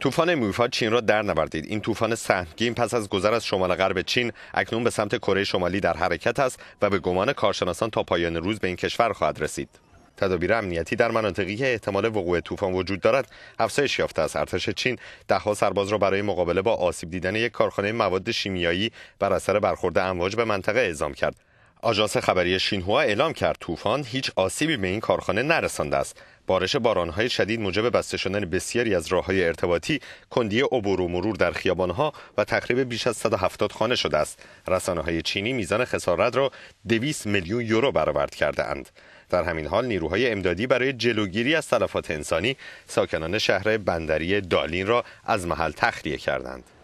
طوفان موفا چین را در نوردید این طوفان سهمگین پس از گذر از شمال غرب چین اکنون به سمت کره شمالی در حرکت است و به گمان کارشناسان تا پایان روز به این کشور خواهد رسید تدابیر امنیتی در مناطقی که احتمال وقوع طوفان وجود دارد افزایش یافته است ارتش چین دهها سرباز را برای مقابله با آسیب دیدن یک کارخانه مواد شیمیایی بر اثر برخورد امواج به منطقه اعزام کرد آژانس خبری شینهوا اعلام کرد طوفان هیچ آسیبی به این کارخانه نرسانده است. بارش بارانهای شدید موجب بسته شدن بسیاری از راههای ارتباطی، کندی عبور و مرور در خیابانها و تخریب بیش از 170 خانه شده است. رسانه های چینی میزان خسارت را 200 میلیون یورو برآورد کرده در همین حال نیروهای امدادی برای جلوگیری از تلفات انسانی ساکنان شهر بندری دالین را از محل تخلیه کردند.